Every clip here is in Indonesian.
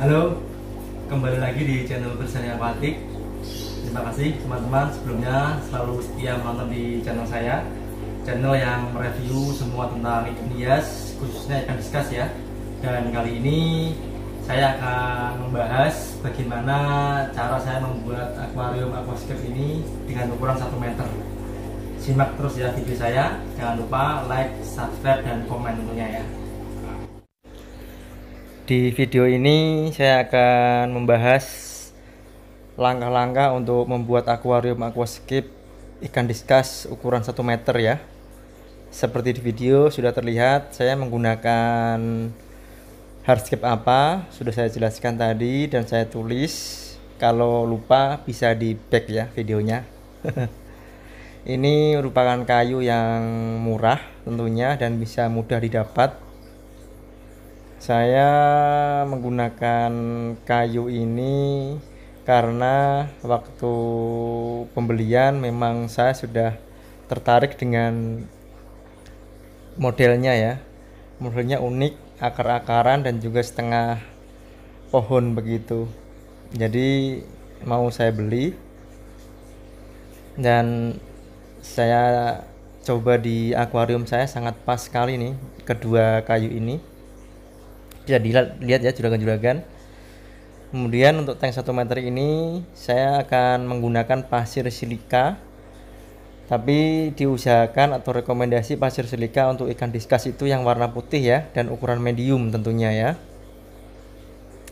Halo, kembali lagi di channel Bersania Aquatik. Terima kasih teman-teman sebelumnya selalu setia menonton di channel saya. Channel yang mereview semua tentang ikan hias, khususnya ikan diskas ya. Dan kali ini saya akan membahas bagaimana cara saya membuat akuarium aquascape ini dengan ukuran 1 meter. Simak terus ya video saya. Jangan lupa like, subscribe, dan komen tentunya ya. Di video ini saya akan membahas langkah-langkah untuk membuat akuarium aquascape ikan diskus ukuran 1 meter ya. Seperti di video sudah terlihat saya menggunakan hardscape apa sudah saya jelaskan tadi dan saya tulis kalau lupa bisa di back ya videonya. ini merupakan kayu yang murah tentunya dan bisa mudah didapat saya menggunakan kayu ini karena waktu pembelian memang saya sudah tertarik dengan modelnya ya modelnya unik akar-akaran dan juga setengah pohon begitu jadi mau saya beli dan saya coba di akuarium saya sangat pas sekali nih kedua kayu ini bisa dilihat ya juragan-juragan kemudian untuk tank 1 meter ini saya akan menggunakan pasir silika tapi diusahakan atau rekomendasi pasir silika untuk ikan diskas itu yang warna putih ya dan ukuran medium tentunya ya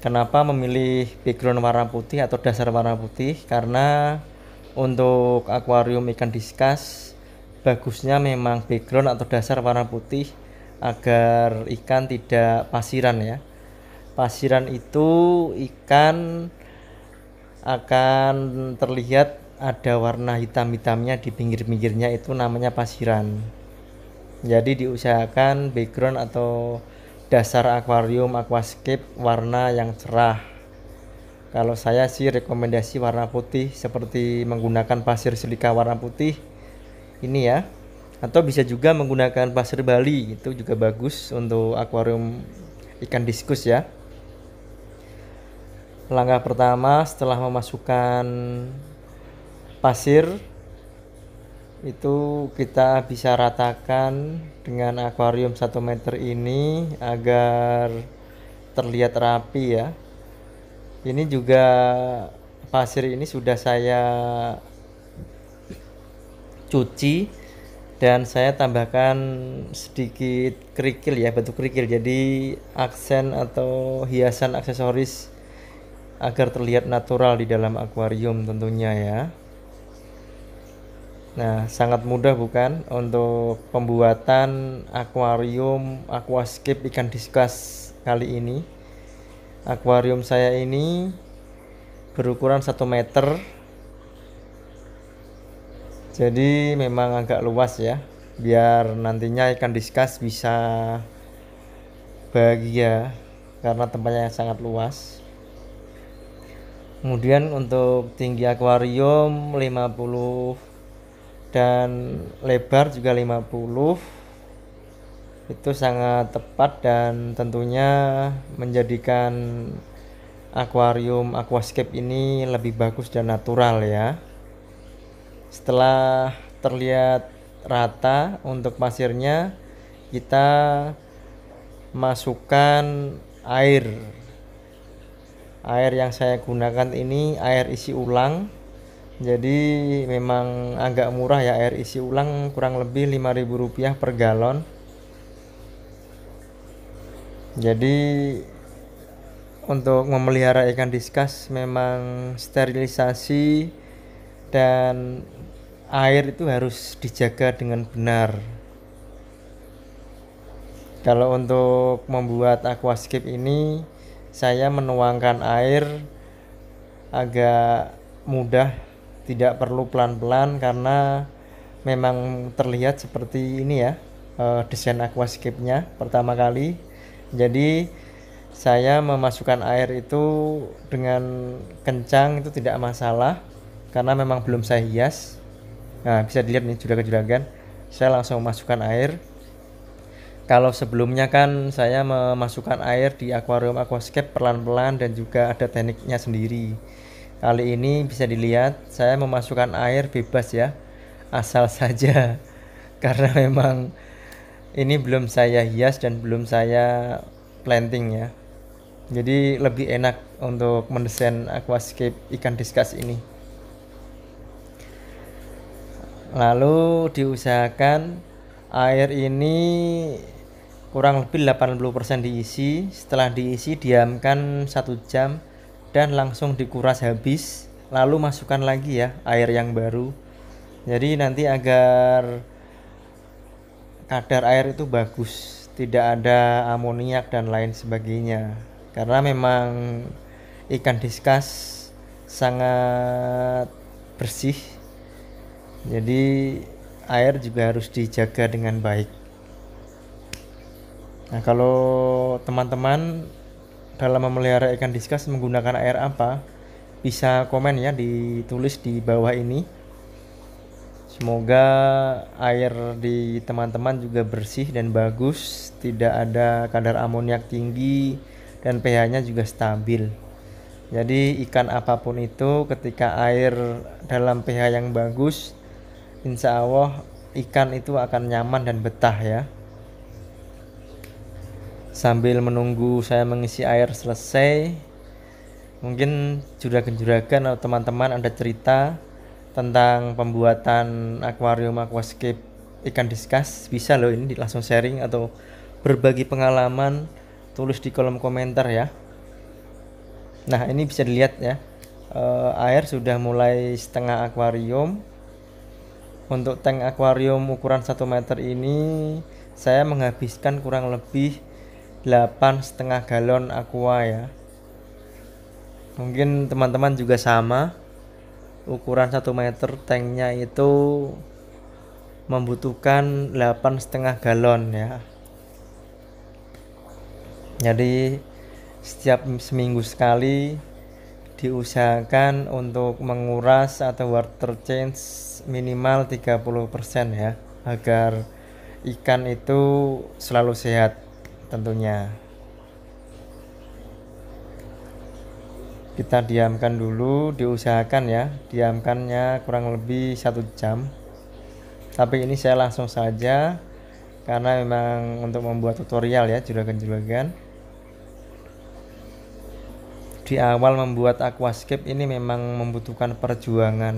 kenapa memilih background warna putih atau dasar warna putih karena untuk akuarium ikan diskas bagusnya memang background atau dasar warna putih agar ikan tidak pasiran ya. Pasiran itu ikan akan terlihat ada warna hitam-hitamnya di pinggir-pinggirnya itu namanya pasiran. Jadi diusahakan background atau dasar akuarium aquascape warna yang cerah. Kalau saya sih rekomendasi warna putih seperti menggunakan pasir silika warna putih ini ya atau bisa juga menggunakan pasir Bali itu juga bagus untuk akuarium ikan diskus ya langkah pertama setelah memasukkan pasir itu kita bisa ratakan dengan akuarium 1 meter ini agar terlihat rapi ya ini juga pasir ini sudah saya cuci dan saya tambahkan sedikit kerikil ya bentuk kerikil jadi aksen atau hiasan aksesoris agar terlihat natural di dalam akuarium tentunya ya Nah, sangat mudah bukan untuk pembuatan akuarium aquascape ikan diskus kali ini. Akuarium saya ini berukuran 1 meter jadi memang agak luas ya biar nantinya ikan diskus bisa bahagia karena tempatnya yang sangat luas kemudian untuk tinggi akuarium 50 dan lebar juga 50 itu sangat tepat dan tentunya menjadikan akuarium aquascape ini lebih bagus dan natural ya setelah terlihat rata untuk pasirnya kita masukkan air air yang saya gunakan ini air isi ulang jadi memang agak murah ya air isi ulang kurang lebih 5000 rupiah per galon jadi untuk memelihara ikan diskas memang sterilisasi dan air itu harus dijaga dengan benar. Kalau untuk membuat aquascape ini, saya menuangkan air agak mudah, tidak perlu pelan-pelan karena memang terlihat seperti ini ya eh, desain aquascape-nya pertama kali. Jadi saya memasukkan air itu dengan kencang itu tidak masalah karena memang belum saya hias nah bisa dilihat nih juragan-juragan saya langsung masukkan air kalau sebelumnya kan saya memasukkan air di akuarium aquascape pelan-pelan dan juga ada tekniknya sendiri kali ini bisa dilihat saya memasukkan air bebas ya asal saja karena memang ini belum saya hias dan belum saya planting ya jadi lebih enak untuk mendesain aquascape ikan diskus ini Lalu diusahakan air ini kurang lebih 80% diisi. Setelah diisi diamkan satu jam dan langsung dikuras habis. Lalu masukkan lagi ya air yang baru. Jadi nanti agar kadar air itu bagus, tidak ada amoniak dan lain sebagainya. Karena memang ikan diskas sangat bersih jadi air juga harus dijaga dengan baik. Nah, kalau teman-teman dalam memelihara ikan diskus menggunakan air apa? Bisa komen ya ditulis di bawah ini. Semoga air di teman-teman juga bersih dan bagus, tidak ada kadar amoniak tinggi dan pH-nya juga stabil. Jadi ikan apapun itu ketika air dalam pH yang bagus insya Allah ikan itu akan nyaman dan betah ya sambil menunggu saya mengisi air selesai mungkin juragan-juragan atau teman-teman ada cerita tentang pembuatan akuarium aquascape ikan diskus bisa loh ini langsung sharing atau berbagi pengalaman tulis di kolom komentar ya nah ini bisa dilihat ya eh, air sudah mulai setengah akuarium untuk tank akuarium ukuran 1 meter ini saya menghabiskan kurang lebih 8 setengah galon aqua ya. Mungkin teman-teman juga sama. Ukuran 1 meter tanknya itu membutuhkan 8 setengah galon ya. Jadi setiap seminggu sekali diusahakan untuk menguras atau water change minimal 30% ya agar ikan itu selalu sehat tentunya kita diamkan dulu diusahakan ya diamkannya kurang lebih satu jam tapi ini saya langsung saja karena memang untuk membuat tutorial ya juragan-juragan di awal membuat aquascape ini memang membutuhkan perjuangan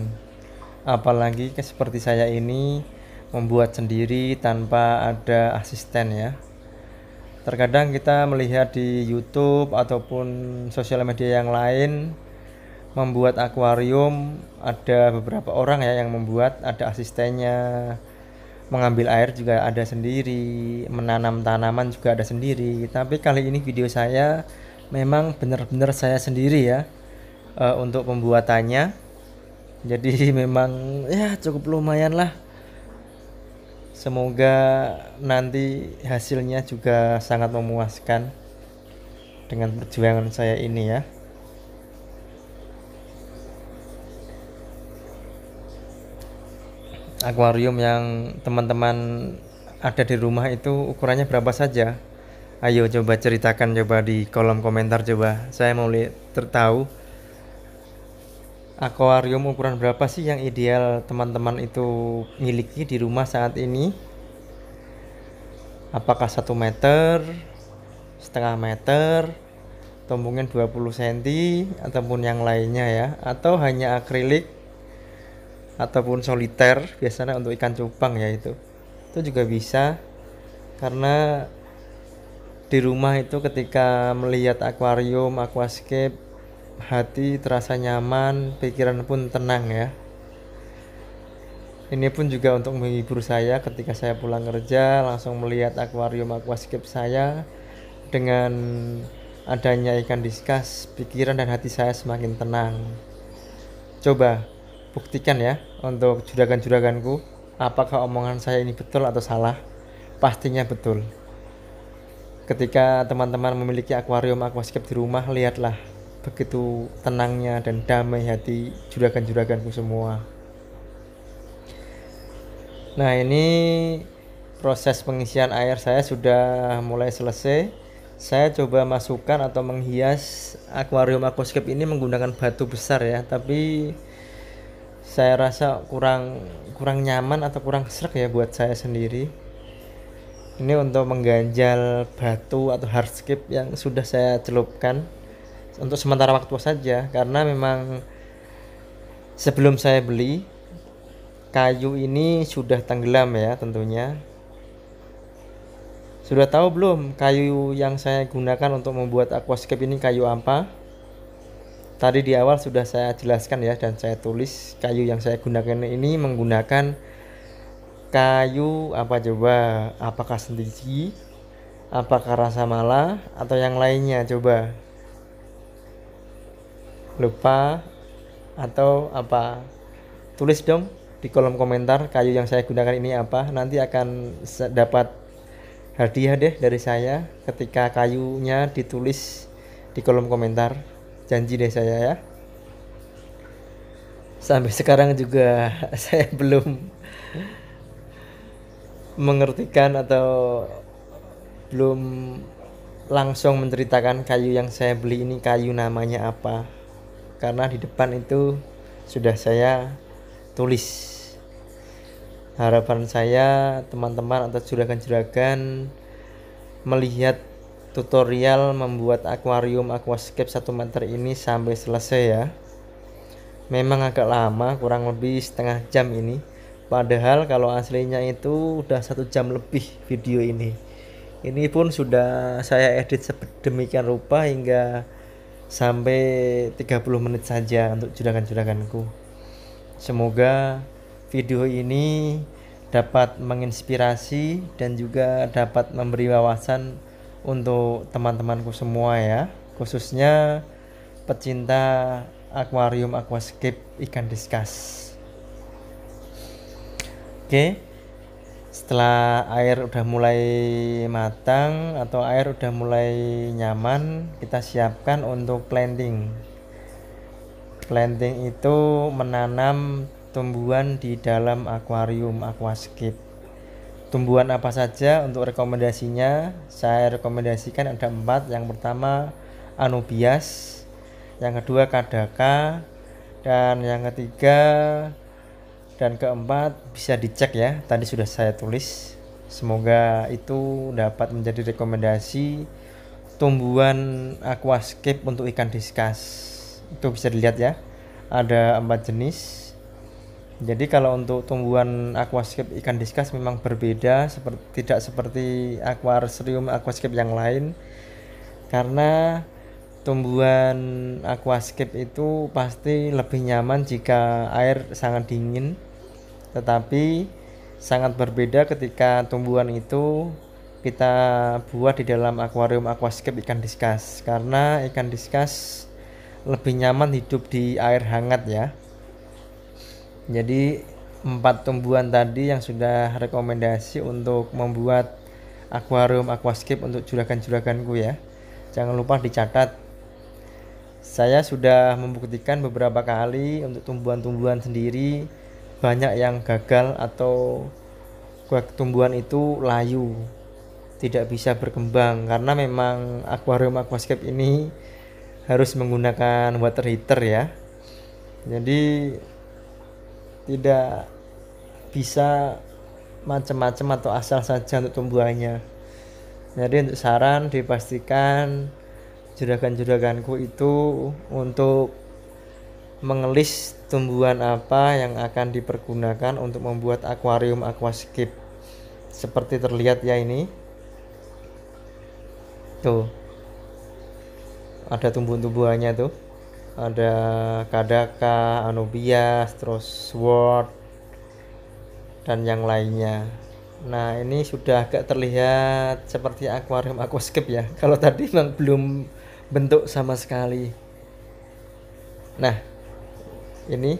apalagi seperti saya ini membuat sendiri tanpa ada asisten ya terkadang kita melihat di YouTube ataupun sosial media yang lain membuat akuarium ada beberapa orang ya yang membuat ada asistennya mengambil air juga ada sendiri menanam tanaman juga ada sendiri tapi kali ini video saya memang benar-benar saya sendiri ya uh, untuk pembuatannya. Jadi memang ya cukup lumayan lah. Semoga nanti hasilnya juga sangat memuaskan dengan perjuangan saya ini ya. Akuarium yang teman-teman ada di rumah itu ukurannya berapa saja? Ayo coba ceritakan coba di kolom komentar coba. Saya mau lihat tertahu akuarium ukuran berapa sih yang ideal teman-teman itu miliki di rumah saat ini? Apakah 1 meter, setengah meter, atau mungkin 20 cm ataupun yang lainnya ya, atau hanya akrilik ataupun soliter biasanya untuk ikan cupang ya itu. Itu juga bisa karena di rumah itu ketika melihat akuarium aquascape hati terasa nyaman pikiran pun tenang ya ini pun juga untuk menghibur saya ketika saya pulang kerja langsung melihat akuarium aquascape saya dengan adanya ikan diskas pikiran dan hati saya semakin tenang coba buktikan ya untuk juragan-juraganku apakah omongan saya ini betul atau salah pastinya betul ketika teman-teman memiliki akuarium aquascape di rumah lihatlah begitu tenangnya dan damai hati juragan-juraganku semua nah ini proses pengisian air saya sudah mulai selesai saya coba masukkan atau menghias akuarium aquascape ini menggunakan batu besar ya tapi saya rasa kurang kurang nyaman atau kurang serak ya buat saya sendiri ini untuk mengganjal batu atau hardscape yang sudah saya celupkan untuk sementara waktu saja karena memang sebelum saya beli kayu ini sudah tenggelam ya tentunya sudah tahu belum kayu yang saya gunakan untuk membuat aquascape ini kayu apa tadi di awal sudah saya jelaskan ya dan saya tulis kayu yang saya gunakan ini menggunakan kayu apa coba apakah sendiri apakah rasa mala atau yang lainnya coba lupa atau apa tulis dong di kolom komentar kayu yang saya gunakan ini apa nanti akan dapat hadiah deh dari saya ketika kayunya ditulis di kolom komentar janji deh saya ya sampai sekarang juga saya belum mengertikan atau belum langsung menceritakan kayu yang saya beli ini kayu namanya apa karena di depan itu sudah saya tulis harapan saya teman-teman atau juragan-juragan melihat tutorial membuat akuarium aquascape satu meter ini sampai selesai ya memang agak lama kurang lebih setengah jam ini Padahal kalau aslinya itu udah satu jam lebih video ini. Ini pun sudah saya edit sedemikian rupa hingga sampai 30 menit saja untuk juragan-juraganku. Semoga video ini dapat menginspirasi dan juga dapat memberi wawasan untuk teman-temanku semua ya, khususnya pecinta akuarium aquascape ikan diskus. Oke. Setelah air udah mulai matang atau air udah mulai nyaman, kita siapkan untuk planting. Planting itu menanam tumbuhan di dalam akuarium aquascape. Tumbuhan apa saja untuk rekomendasinya? Saya rekomendasikan ada empat. Yang pertama anubias, yang kedua kadaka, dan yang ketiga dan keempat bisa dicek ya tadi sudah saya tulis semoga itu dapat menjadi rekomendasi tumbuhan aquascape untuk ikan diskas itu bisa dilihat ya ada empat jenis jadi kalau untuk tumbuhan aquascape ikan diskas memang berbeda seperti tidak seperti aquarium aquascape yang lain karena tumbuhan aquascape itu pasti lebih nyaman jika air sangat dingin tetapi sangat berbeda ketika tumbuhan itu kita buat di dalam akuarium aquascape ikan diskas karena ikan diskas lebih nyaman hidup di air hangat ya jadi empat tumbuhan tadi yang sudah rekomendasi untuk membuat akuarium aquascape untuk juragan-juraganku ya jangan lupa dicatat saya sudah membuktikan beberapa kali untuk tumbuhan-tumbuhan sendiri banyak yang gagal atau kuak tumbuhan itu layu tidak bisa berkembang karena memang akuarium aquascape ini harus menggunakan water heater ya jadi tidak bisa macam-macam atau asal saja untuk tumbuhannya jadi untuk saran dipastikan juragan-juraganku itu untuk mengelis tumbuhan apa yang akan dipergunakan untuk membuat akuarium aquascape seperti terlihat ya ini tuh ada tumbuh-tumbuhannya tuh ada kadaka, anubias terus sword dan yang lainnya nah ini sudah agak terlihat seperti akuarium aquascape ya kalau tadi memang belum bentuk sama sekali nah ini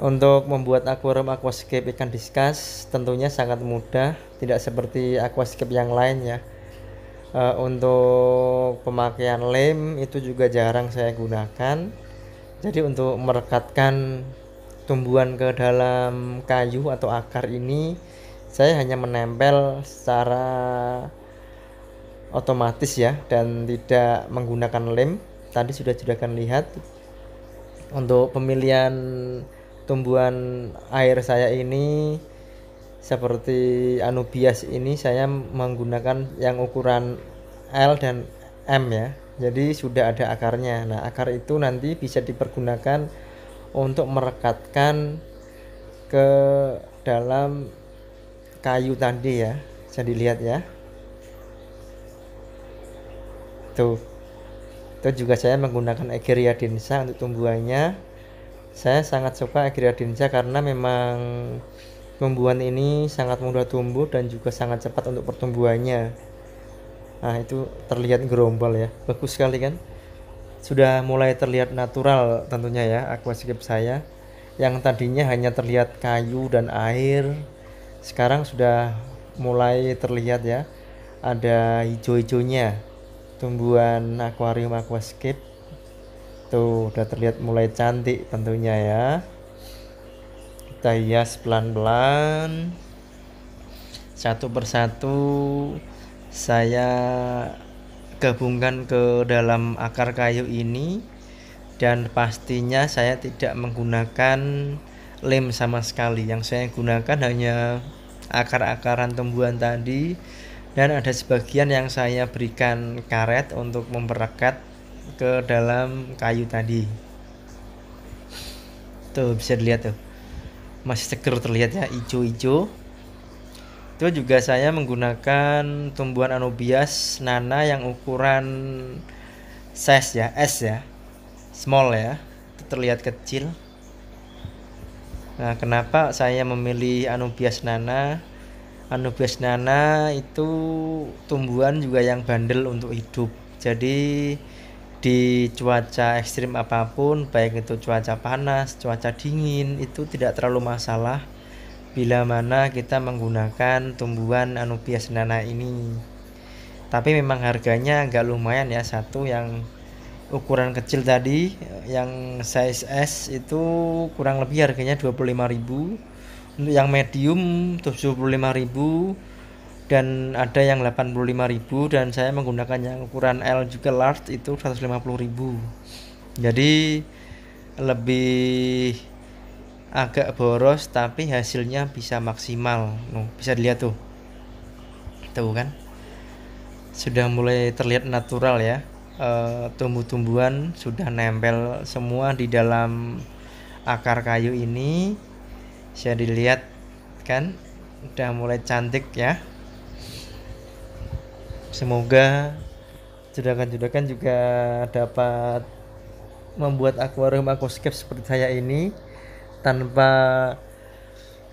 untuk membuat akuarium aquascape ikan diskus tentunya sangat mudah tidak seperti aquascape yang lain ya e, untuk pemakaian lem itu juga jarang saya gunakan jadi untuk merekatkan tumbuhan ke dalam kayu atau akar ini saya hanya menempel secara otomatis ya dan tidak menggunakan lem tadi sudah sudah akan lihat untuk pemilihan tumbuhan air saya ini seperti anubias ini saya menggunakan yang ukuran L dan M ya jadi sudah ada akarnya nah akar itu nanti bisa dipergunakan untuk merekatkan ke dalam kayu tadi ya bisa dilihat ya tuh itu juga saya menggunakan Egeria densa untuk tumbuhannya saya sangat suka Egeria densa karena memang tumbuhan ini sangat mudah tumbuh dan juga sangat cepat untuk pertumbuhannya nah itu terlihat gerombol ya bagus sekali kan sudah mulai terlihat natural tentunya ya aquascape saya yang tadinya hanya terlihat kayu dan air sekarang sudah mulai terlihat ya ada hijau-hijaunya tumbuhan akuarium aquascape tuh udah terlihat mulai cantik tentunya ya kita hias pelan-pelan satu persatu saya gabungkan ke dalam akar kayu ini dan pastinya saya tidak menggunakan lem sama sekali yang saya gunakan hanya akar-akaran tumbuhan tadi dan ada sebagian yang saya berikan karet untuk memperekat ke dalam kayu tadi tuh bisa dilihat tuh masih seger terlihat ya hijau-hijau itu juga saya menggunakan tumbuhan anubias nana yang ukuran size ya S ya small ya itu terlihat kecil Nah, kenapa saya memilih Anubias Nana? Anubis nana itu tumbuhan juga yang bandel untuk hidup. Jadi di cuaca ekstrim apapun, baik itu cuaca panas, cuaca dingin, itu tidak terlalu masalah bila mana kita menggunakan tumbuhan Anubias nana ini. Tapi memang harganya agak lumayan ya, satu yang ukuran kecil tadi yang size S itu kurang lebih harganya 25.000 untuk yang medium 75.000 dan ada yang 85.000 dan saya menggunakan yang ukuran L juga large itu 150.000 jadi lebih agak boros tapi hasilnya bisa maksimal Nuh, bisa dilihat tuh tuh kan sudah mulai terlihat natural ya e, tumbuh-tumbuhan sudah nempel semua di dalam akar kayu ini saya dilihat kan udah mulai cantik ya semoga judakan-judakan juga dapat membuat akuarium aquascape seperti saya ini tanpa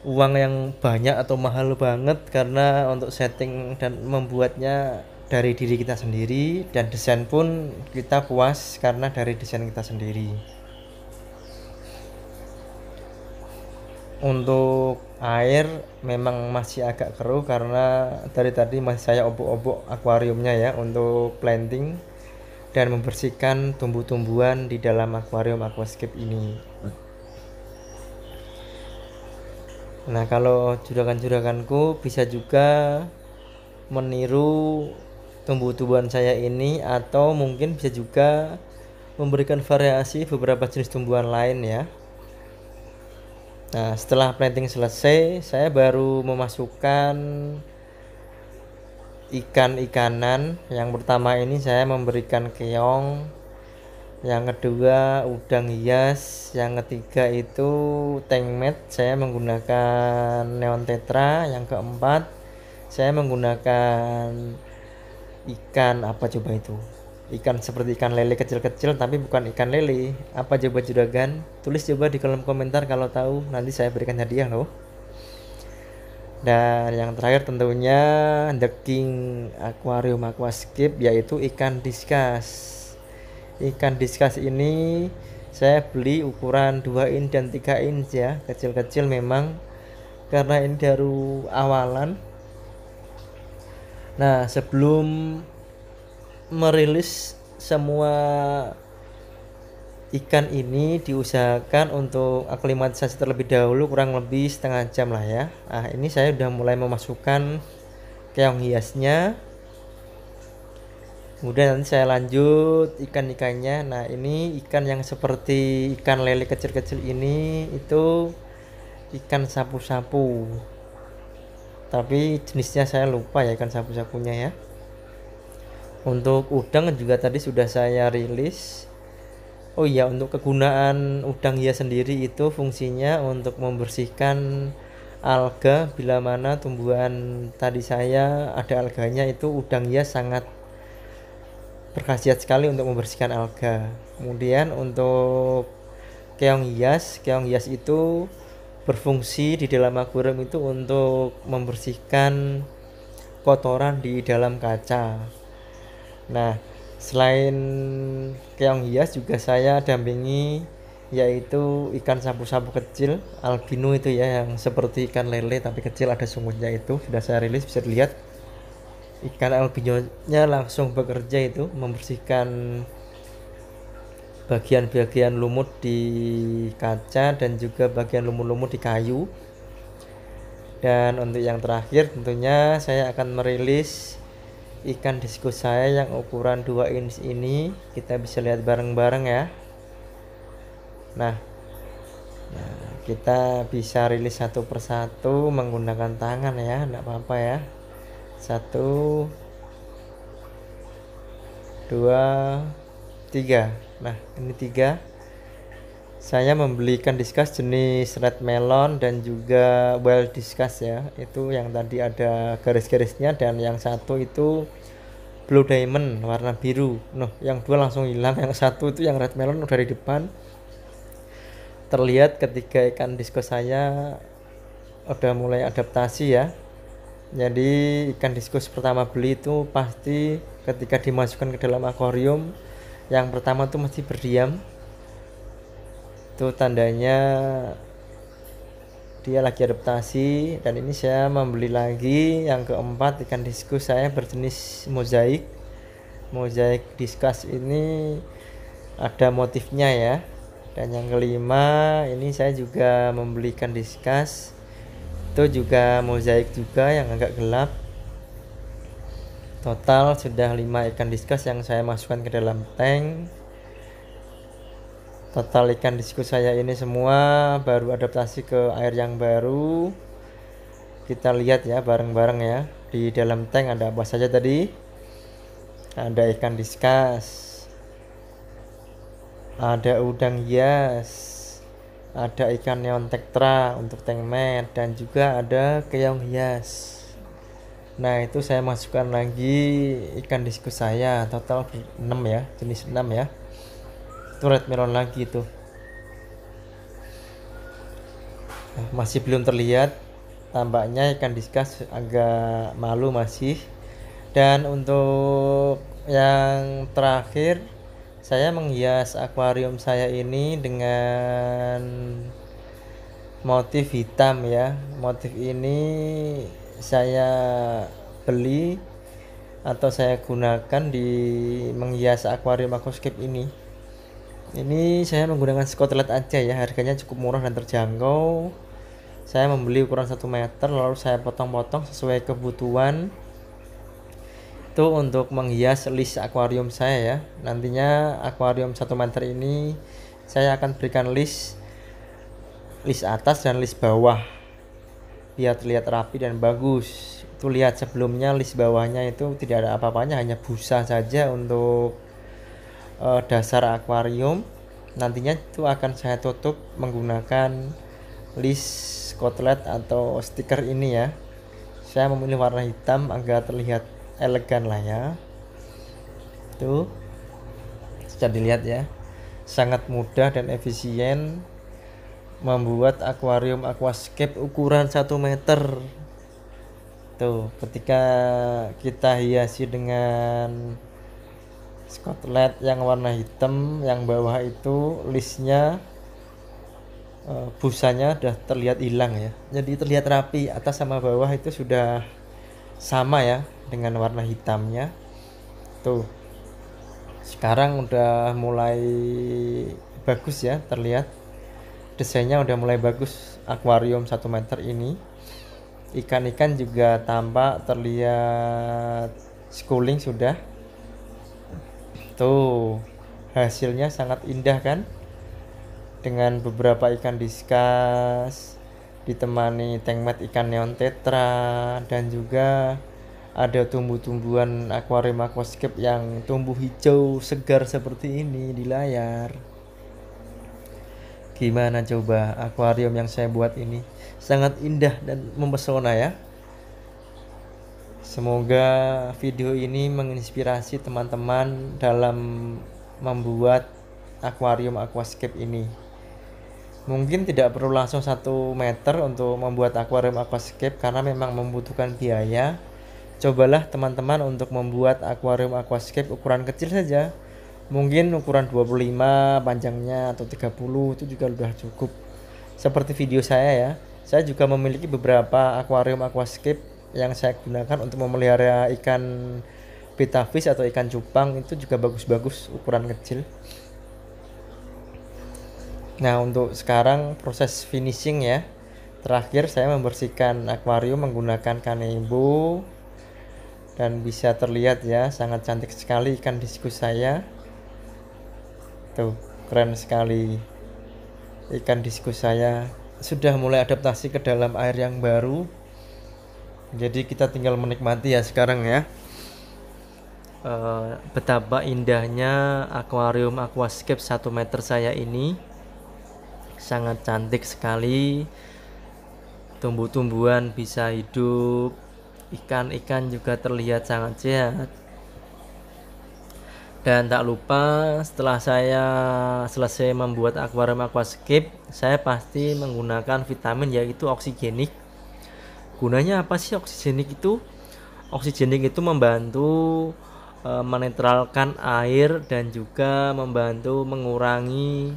uang yang banyak atau mahal banget karena untuk setting dan membuatnya dari diri kita sendiri dan desain pun kita puas karena dari desain kita sendiri. untuk air memang masih agak keruh karena dari tadi masih saya obok-obok akuariumnya ya untuk planting dan membersihkan tumbuh-tumbuhan di dalam akuarium aquascape ini. Nah, kalau juragan-juraganku bisa juga meniru tumbuh-tumbuhan saya ini atau mungkin bisa juga memberikan variasi beberapa jenis tumbuhan lain ya Nah, setelah planting selesai, saya baru memasukkan ikan-ikanan. Yang pertama ini saya memberikan keong, yang kedua udang hias, yang ketiga itu tank tengmet. Saya menggunakan neon tetra, yang keempat saya menggunakan ikan apa coba itu? ikan seperti ikan lele kecil-kecil tapi bukan ikan lele apa coba juragan tulis coba di kolom komentar kalau tahu nanti saya berikan hadiah loh dan yang terakhir tentunya the king aquarium aquascape yaitu ikan diskas ikan diskas ini saya beli ukuran 2 inch dan 3 inch ya kecil-kecil memang karena ini baru awalan nah sebelum merilis semua ikan ini diusahakan untuk aklimatisasi terlebih dahulu kurang lebih setengah jam lah ya nah ini saya sudah mulai memasukkan keong hiasnya kemudian nanti saya lanjut ikan-ikannya nah ini ikan yang seperti ikan lele kecil-kecil ini itu ikan sapu-sapu tapi jenisnya saya lupa ya ikan sapu-sapunya ya untuk udang juga tadi sudah saya rilis. Oh iya, untuk kegunaan udang ya sendiri itu fungsinya untuk membersihkan alga bila mana tumbuhan tadi saya ada alganya itu udang hias ya sangat berkhasiat sekali untuk membersihkan alga. Kemudian untuk keong hias, keong hias itu berfungsi di dalam akuarium itu untuk membersihkan kotoran di dalam kaca Nah, selain keong hias juga saya dampingi yaitu ikan sapu-sapu kecil albino itu ya yang seperti ikan lele tapi kecil ada sungutnya itu sudah saya rilis bisa dilihat ikan albinonya langsung bekerja itu membersihkan bagian-bagian lumut di kaca dan juga bagian lumut-lumut di kayu dan untuk yang terakhir tentunya saya akan merilis ikan diskus saya yang ukuran 2 inch ini kita bisa lihat bareng-bareng ya nah, kita bisa rilis satu persatu menggunakan tangan ya enggak apa-apa ya satu dua tiga nah ini tiga saya membelikan diskas diskus jenis red melon dan juga wild diskus ya itu yang tadi ada garis-garisnya dan yang satu itu blue diamond warna biru noh yang dua langsung hilang yang satu itu yang red melon dari depan terlihat ketika ikan diskus saya udah mulai adaptasi ya jadi ikan diskus pertama beli itu pasti ketika dimasukkan ke dalam akuarium yang pertama tuh masih berdiam itu tandanya dia lagi adaptasi dan ini saya membeli lagi yang keempat ikan diskus saya berjenis mozaik mozaik diskus ini ada motifnya ya dan yang kelima ini saya juga membelikan diskus itu juga mozaik juga yang agak gelap total sudah lima ikan diskus yang saya masukkan ke dalam tank total ikan diskus saya ini semua baru adaptasi ke air yang baru kita lihat ya bareng-bareng ya di dalam tank ada apa saja tadi ada ikan diskas ada udang hias ada ikan neon tektra untuk tank med dan juga ada keong hias nah itu saya masukkan lagi ikan diskus saya total 6 ya jenis 6 ya satu red melon lagi itu nah, masih belum terlihat tampaknya ikan diskus agak malu masih dan untuk yang terakhir saya menghias akuarium saya ini dengan motif hitam ya motif ini saya beli atau saya gunakan di menghias akuarium aquascape ini ini saya menggunakan skotlet aja ya harganya cukup murah dan terjangkau saya membeli ukuran 1 meter lalu saya potong-potong sesuai kebutuhan itu untuk menghias list akuarium saya ya nantinya akuarium 1 meter ini saya akan berikan list list atas dan list bawah biar terlihat rapi dan bagus itu lihat sebelumnya list bawahnya itu tidak ada apa-apanya hanya busa saja untuk uh, dasar akuarium nantinya itu akan saya tutup menggunakan list kotlet atau stiker ini ya saya memilih warna hitam agar terlihat elegan lah ya itu bisa dilihat ya sangat mudah dan efisien membuat akuarium aquascape ukuran 1 meter tuh ketika kita hiasi dengan Scotland yang warna hitam yang bawah itu listnya eh, busanya sudah terlihat hilang ya jadi terlihat rapi atas sama bawah itu sudah sama ya dengan warna hitamnya tuh sekarang udah mulai bagus ya terlihat desainnya udah mulai bagus akuarium satu meter ini ikan-ikan juga tampak terlihat schooling sudah Tuh, hasilnya sangat indah kan? Dengan beberapa ikan diskas, ditemani tengmet ikan neon tetra, dan juga ada tumbuh-tumbuhan akuarium aquascape yang tumbuh hijau segar seperti ini di layar. Gimana coba akuarium yang saya buat ini? Sangat indah dan mempesona ya. Semoga video ini menginspirasi teman-teman dalam membuat akuarium aquascape ini. Mungkin tidak perlu langsung satu meter untuk membuat akuarium aquascape karena memang membutuhkan biaya. Cobalah teman-teman untuk membuat akuarium aquascape ukuran kecil saja. Mungkin ukuran 25 panjangnya atau 30 itu juga sudah cukup. Seperti video saya ya. Saya juga memiliki beberapa akuarium aquascape yang saya gunakan untuk memelihara ikan pitafish atau ikan cupang itu juga bagus-bagus ukuran kecil. Nah, untuk sekarang proses finishing ya. Terakhir saya membersihkan akuarium menggunakan kanebo dan bisa terlihat ya sangat cantik sekali ikan diskus saya. Tuh, keren sekali. Ikan diskus saya sudah mulai adaptasi ke dalam air yang baru jadi kita tinggal menikmati ya sekarang ya. Uh, betapa indahnya akuarium aquascape 1 meter saya ini sangat cantik sekali tumbuh-tumbuhan bisa hidup ikan-ikan juga terlihat sangat sehat dan tak lupa setelah saya selesai membuat akuarium aquascape saya pasti menggunakan vitamin yaitu oksigenik gunanya apa sih oksigenik itu oksigenik itu membantu e, menetralkan air dan juga membantu mengurangi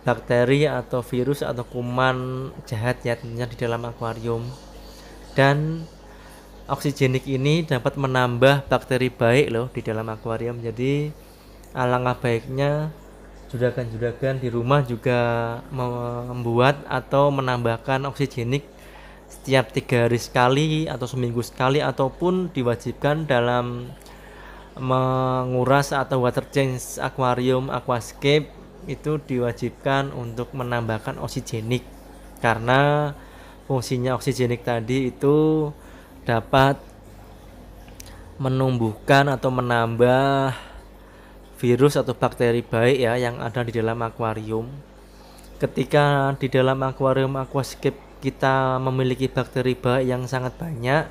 bakteri atau virus atau kuman jahat ya tentunya di dalam akuarium dan oksigenik ini dapat menambah bakteri baik loh di dalam akuarium jadi alangkah baiknya juragan-juragan di rumah juga membuat atau menambahkan oksigenik setiap tiga hari sekali atau seminggu sekali ataupun diwajibkan dalam menguras atau water change aquarium aquascape itu diwajibkan untuk menambahkan oksigenik karena fungsinya oksigenik tadi itu dapat menumbuhkan atau menambah virus atau bakteri baik ya yang ada di dalam akuarium ketika di dalam akuarium aquascape kita memiliki bakteri baik yang sangat banyak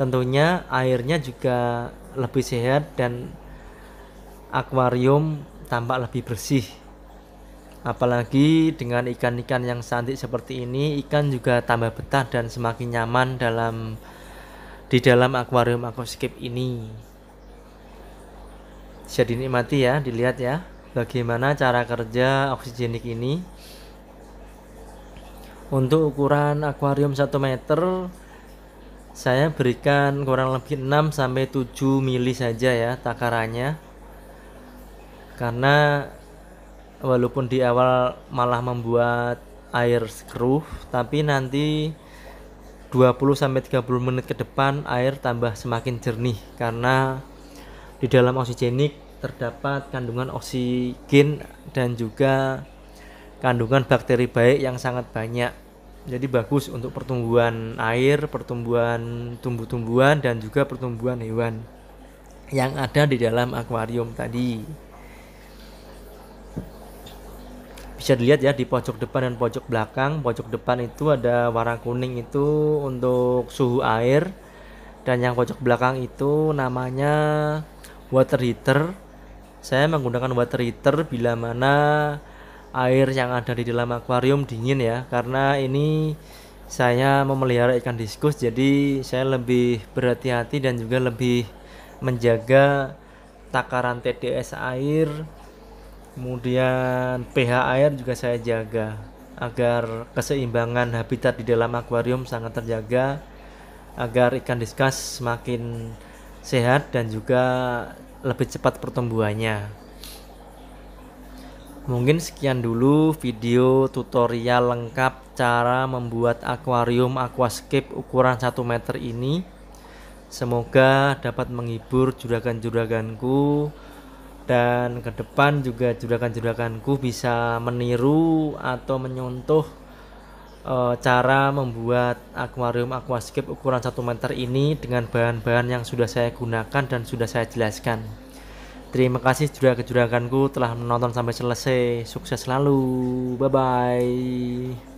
tentunya airnya juga lebih sehat dan akuarium tampak lebih bersih apalagi dengan ikan-ikan yang cantik seperti ini ikan juga tambah betah dan semakin nyaman dalam di dalam akuarium aquascape ini Jadi nikmati ya dilihat ya bagaimana cara kerja oksigenik ini untuk ukuran akuarium 1 meter saya berikan kurang lebih 6 sampai 7 mili saja ya takarannya karena walaupun di awal malah membuat air keruh tapi nanti 20 sampai 30 menit ke depan air tambah semakin jernih karena di dalam oksigenik terdapat kandungan oksigen dan juga kandungan bakteri baik yang sangat banyak. Jadi bagus untuk pertumbuhan air, pertumbuhan tumbuh-tumbuhan dan juga pertumbuhan hewan yang ada di dalam akuarium tadi. Bisa dilihat ya di pojok depan dan pojok belakang. Pojok depan itu ada warna kuning itu untuk suhu air dan yang pojok belakang itu namanya water heater. Saya menggunakan water heater bila mana air yang ada di dalam akuarium dingin ya karena ini saya memelihara ikan diskus jadi saya lebih berhati-hati dan juga lebih menjaga takaran TDS air kemudian pH air juga saya jaga agar keseimbangan habitat di dalam akuarium sangat terjaga agar ikan diskus semakin sehat dan juga lebih cepat pertumbuhannya Mungkin sekian dulu video tutorial lengkap cara membuat akuarium aquascape ukuran 1 meter ini. Semoga dapat menghibur juragan-juraganku dan ke depan juga juragan-juraganku bisa meniru atau menyontoh e, eh, cara membuat akuarium aquascape ukuran 1 meter ini dengan bahan-bahan yang sudah saya gunakan dan sudah saya jelaskan. Terima kasih juragan kejuraganku telah menonton sampai selesai. Sukses selalu. Bye bye.